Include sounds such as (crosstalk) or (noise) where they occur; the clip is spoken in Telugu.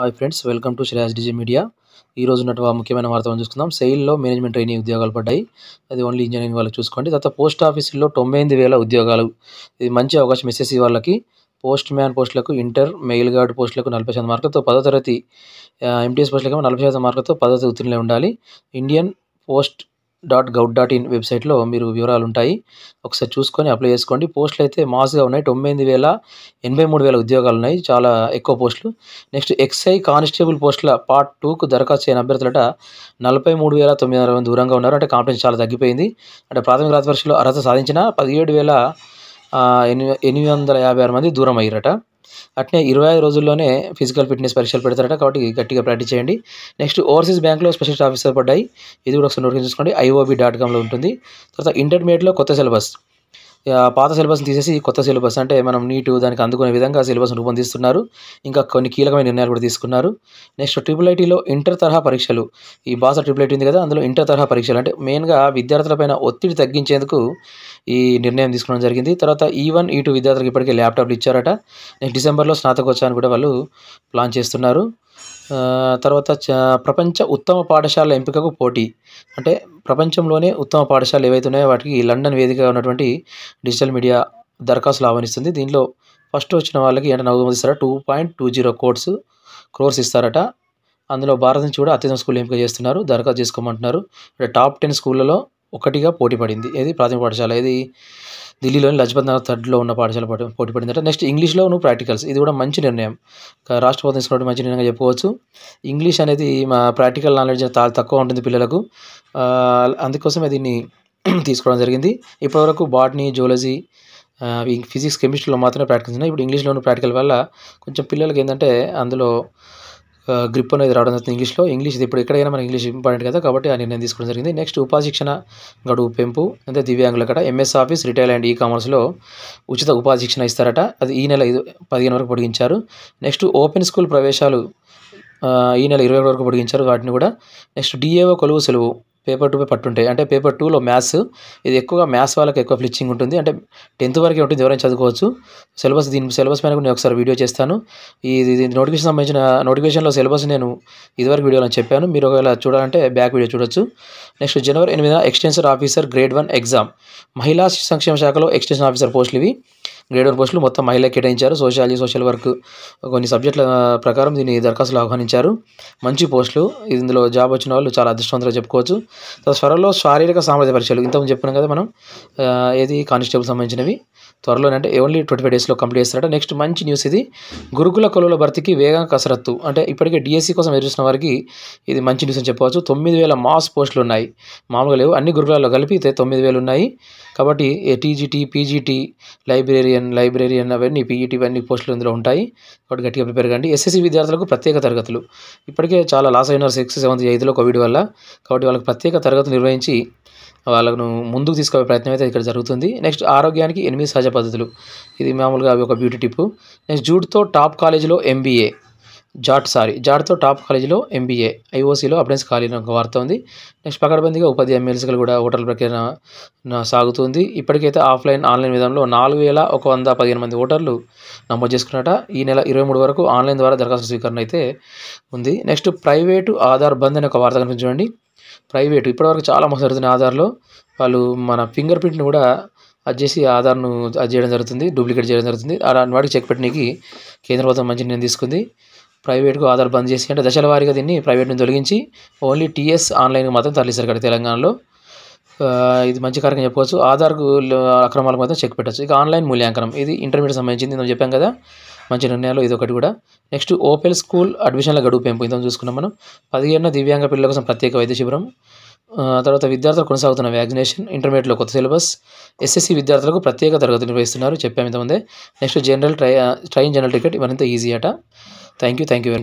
hi friends welcome to Shreyas digi media ఈ రోజు ఉన్నట్టు ముఖ్యమైన వార్తలను చూసుకుందాం సెయిల్లో మేనేజ్మెంట్ ట్రైనింగ్ ఉద్యోగాలు పడ్డాయి అది ఓన్లీ ఇంజనీరింగ్ వాళ్ళకి చూసుకోండి తర్వాత పోస్ట్ ఆఫీసుల్లో తొంభై వేల ఉద్యోగాలు ఇది మంచి అవకాశం ఎస్ఎస్సి వాళ్ళకి పోస్ట్ మ్యాన్ పోస్టులకు ఇంటర్ మెయిల్ గార్డ్ పోస్టులకు నలభై శాతం మార్కులతో పదో తరగతి ఎంటీఎస్ పోస్టులకు నలభై శాతం మార్కులతో పదో తరగతి ఉత్తీర్ణులే ఉండాలి Indian post dot gov dot in వెబ్సైట్లో మీరు వివరాలు ఉంటాయి ఒకసారి చూసుకొని అప్లై చేసుకోండి పోస్టులు అయితే మాస్గా ఉన్నాయి తొమ్మిది వేల ఎనభై మూడు వేల ఉద్యోగాలు ఉన్నాయి చాలా ఎక్కువ పోస్టులు నెక్స్ట్ ఎక్స్ఐ కానిస్టేబుల్ పోస్టుల పార్ట్ టూకు దరఖాస్తు చేయని అభ్యర్థులట నలభై మూడు వేల తొమ్మిది వందల దూరంగా ఉన్నారు అంటే కాంపిటెన్స్ చాలా తగ్గిపోయింది అంటే ప్రాథమిక రాత వర్షంలో అర్హత సాధించిన పదిహేడు వేల ఎనిమిది వందల యాభై ఆరు మంది దూరం అయ్యారట అట్నే ఇరవై ఐదు రోజుల్లోనే ఫిజికల్ ఫిట్నెస్ పరీక్షలు పెడతారట కాబట్టి గట్టిగా ప్రాక్టీస్ చేయండి నెక్స్ట్ ఓవర్సీస్ బ్యాంక్లో స్పెషల్ ఆఫీసర్ పడ్డాయి ఇది కూడా ఒకసారి నోటిఫికేషన్ చూసుకోండి ఐఓబీ డాట్ కామ్లో ఉంటుంది తర్వాత ఇంటర్మీడియట్లో కొత్త సిలబస్ పాత సిలబస్ని తీసేసి కొత్త సిలబస్ అంటే మనం నీటు దానికి అందుకునే విధంగా సిలబస్ రూపొందిస్తున్నారు ఇంకా కొన్ని కీలకమైన నిర్ణయాలు కూడా తీసుకున్నారు నెక్స్ట్ ట్రిపుల్ ఐటీలో ఇంటర్ తరహా పరీక్షలు ఈ బాస ట్రిపుల్ ఐటీ ఉంది కదా అందులో ఇంటర్ తరహా పరీక్షలు అంటే మెయిన్గా విద్యార్థులపైన ఒత్తిడి తగ్గించేందుకు ఈ నిర్ణయం తీసుకోవడం జరిగింది తర్వాత ఈ వన్ ఈ టూ విద్యార్థులకు ఇప్పటికే ల్యాప్టాప్లు ఇచ్చారట నెక్స్ట్ డిసెంబర్లో స్నాతకోత్సవాన్ని కూడా వాళ్ళు ప్లాన్ చేస్తున్నారు తర్వాత ప్రపంచ ఉత్తమ పాఠశాల ఎంపికకు పోటీ అంటే ప్రపంచంలోనే ఉత్తమ పాఠశాలలు ఏవైతే ఉన్నాయో వాటికి లండన్ వేదిక ఉన్నటువంటి డిజిటల్ మీడియా దరఖాస్తులు ఆహ్వానిస్తుంది దీనిలో ఫస్ట్ వచ్చిన వాళ్ళకి అంటే నవ్వు మంది టూ పాయింట్ టూ జీరో కోర్స్ క్రోర్స్ ఇస్తారట అందులో భారత నుంచి కూడా అత్యుత్తమ స్కూల్ ఎంపిక చేస్తున్నారు దరఖాస్తు చేసుకోమంటున్నారు టాప్ టెన్ స్కూళ్ళలో ఒకటిగా పోటీ పడింది ఏది ప్రాథమిక పాఠశాల ఏది ఢిల్లీలోని లజ్పత్ నగర్ థర్డ్లో ఉన్న పాఠశాల పోటీ పడిందట నెక్స్ట్ ఇంగ్లీష్లో నువ్వు ప్రాక్టికల్స్ ఇది కూడా మంచి నిర్ణయం రాష్ట్ర ప్రభుత్వం మంచి నిర్ణయంగా చెప్పుకోవచ్చు ఇంగ్లీష్ అనేది మా ప్రాక్టికల్ నాలెడ్జ్ తక్కువ ఉంటుంది పిల్లలకు అందుకోసమే దీన్ని (clears throat) తీసుకోవడం జరిగింది ఇప్పటివరకు బాటనీ జువలజీ ఫిజిక్స్ కెమిస్ట్రీలో మాత్రమే ప్రాక్టీస్ ఉన్నాయి ఇప్పుడు ఇంగ్లీష్లోనూ ప్రాక్టికల్ వల్ల కొంచెం పిల్లలకి ఏంటంటే అందులో గ్రిప్ అనేది రావడం జరుగుతుంది ఇంగ్లీష్లో ఇంగ్లీష్ ఇప్పుడు ఎక్కడైనా మన ఇంగ్లీష్ ఇంపార్టెంట్ కదా కాబట్టి ఆ నిర్ణయం తీసుకోవడం జరిగింది నెక్స్ట్ ఉపాశిక్షణ గడువు పెంపు అంటే దివ్యాంగుల కట ఎంఎస్ ఆఫీస్ రిటైల్ అండ్ ఈ కామర్స్లో ఉచిత ఉపాశిక్షణ ఇస్తారట అది ఈ నెల పదిహేను వరకు పొడిగించారు నెక్స్ట్ ఓపెన్ స్కూల్ ప్రవేశాలు ఈ నెల ఇరవై వరకు పొడిగించారు వాటిని కూడా నెక్స్ట్ డిఏఓ కొలువు సెలవు పేపర్ టూ పట్టు ఉంటాయి అంటే పేపర్ టూలో మ్యాథ్స్ ఇది ఎక్కువగా మ్యాథ్స్ వాళ్ళకి ఎక్కువ ఫ్లిచ్చింగ్ ఉంటుంది అంటే టెన్త్ వరకే ఉంటుంది ఎవరైనా చదువుకోవచ్చు సిలబస్ దీని సిలబస్ మీద నేను ఒకసారి వీడియో చేస్తాను ఇది నోటిఫికేషన్ సంబంధించిన నోటిఫికేషన్లో సిలబస్ నేను ఇదివరకు వీడియోలో చెప్పాను మీరు ఒకవేళ చూడాలంటే బ్యాక్ వీడియో చూడొచ్చు నెక్స్ట్ జనవరి ఎనిమిది extension officer grade one exam మహిళా సంక్షేమ శాఖలో ఎక్స్టెన్షన్ ఆఫీసర్ పోస్టులు ఇవి గ్రేడ్ వన్ పోస్టులు మొత్తం మహిళ కేటాయించారు సోషాలజీ సోషల్ వర్క్ కొన్ని సబ్జెక్టుల ప్రకారం దీన్ని దరఖాస్తులు ఆహ్వానించారు మంచి పోస్టులు ఇందులో జాబ్ వచ్చిన వాళ్ళు చాలా అదృష్టవంతంగా చెప్పుకోవచ్చు త్వరలో శారీరక సామర్థ్య పరీక్షలు ఇంతకుముందు చెప్పినాం కదా మనం ఏది కానిస్టేబుల్ సంబంధించినవి త్వరలోనే అంటే ఓన్లీ ట్వంటీ ఫైవ్ డేస్లో కంప్లీట్ చేస్తారట నెక్స్ట్ మంచి న్యూస్ ఇది గురుకుల కొలువుల భర్తీకి వేగంగా కసరత్తు అంటే ఇప్పటికే డిఎస్సీ కోసం ఎదురుస్తున్న వారికి ఇది మంచి న్యూస్ అని చెప్పవచ్చు తొమ్మిది వేల మాస్ పోస్టులు ఉన్నాయి మామూలుగా లేవు అన్ని గురుకులాల్లో కలిపి తొమ్మిది వేలు ఉన్నాయి కాబట్టి టీజీటీ పీజీటీ లైబ్రేరియన్ లైబ్రేరియన్ అవన్నీ పీఈటీ e ఇవన్నీ పోస్టులు ఇందులో ఉంటాయి కాబట్టి గట్టిగా ప్రిపేర్ కండి ఎస్ఎస్సీ విద్యార్థులకు ప్రత్యేక తరగతులు ఇప్పటికే చాలా లాస్ అయినారు సిక్స్ సెవెంత్ ఎయిత్లో కోవిడ్ వల్ల కాబట్టి వాళ్ళకి ప్రత్యేక తరగతులు నిర్వహించి వాళ్ళను ముందుకు తీసుకునే ప్రయత్నం అయితే ఇక్కడ జరుగుతుంది నెక్స్ట్ ఆరోగ్యానికి ఎనిమిది సహజ పద్ధతులు ఇది మామూలుగా అవి ఒక బ్యూటీ టిప్పు నెక్స్ట్ జూట్తో టాప్ కాలేజీలో ఎంబీఏ జాట్ సారీ జాట్తో టాప్ కాలేజీలో ఎంబీఏ ఐఓసీలో అప్రెన్స్ ఖాళీ ఒక వార్త ఉంది నెక్స్ట్ పకడ్బందీగా ఉపాధి ఎమ్మెల్సీలు కూడా ఓటర్ల ప్రక్రియ సాగుతుంది ఇప్పటికైతే ఆఫ్లైన్ ఆన్లైన్ విధానంలో నాలుగు వేల ఒక వంద పదిహేను మంది ఓటర్లు నమోదు చేసుకున్నట ఈ నెల ఇరవై మూడు వరకు ఆన్లైన్ ద్వారా దరఖాస్తు స్వీకరణ అయితే ఉంది నెక్స్ట్ ప్రైవేటు ఆధార్ బంద్ అనే ఒక వార్త కనిపించండి ప్రైవేటు ఇప్పటివరకు చాలా మంది జరుగుతున్నాయి ఆధార్లో వాళ్ళు మన ఫింగర్ ప్రింట్ని కూడా అది చేసి ఆధార్ను అది చేయడం జరుగుతుంది డూప్లికేట్ చేయడం జరుగుతుంది అలాంటి వాటికి చెక్ పెట్టడానికి కేంద్ర ప్రభుత్వం మంచి నిర్ణయం తీసుకుంది ప్రైవేట్కు ఆధార్ బంద్ చేసి అంటే దశల వారీగా దీన్ని ప్రైవేట్ని తొలగించి ఓన్లీ టీఎస్ ఆన్లైన్ మాత్రం తరలిస్తారు ఇక్కడ తెలంగాణలో ఇది మంచి కార్యక్రమం చెప్పవచ్చు ఆధార్కు అక్రమాలకు మాత్రం చెక్ పెట్టచ్చు ఇక ఆన్లైన్ మూల్యాంకనం ఇది ఇంటర్మీడియట్ సంబంధించింది మనం చెప్పాం కదా మంచి నిర్ణయాలు ఇదొకటి కూడా నెక్స్ట్ ఓపెల్ స్కూల్ అడ్మిషన్ల గడువు పెంపు ఇంత చూసుకున్నాం మనం పదిహేను దివ్యాంగ పిల్లల కోసం ప్రత్యేక వైద్య శిబిరం తర్వాత విద్యార్థులు కొనసాగుతున్న వ్యాక్సినేషన్ ఇంటర్మీడియట్లో కొత్త సిలబస్ ఎస్ఎస్సి విద్యార్థులకు ప్రత్యేక తరగతి నిర్వహిస్తున్నారు చెప్పాము ఇంతకుముందే next general try train general ticket ఇవన్నీ ఈజీ అట థ్యాంక్ యూ థ్యాంక్ యూ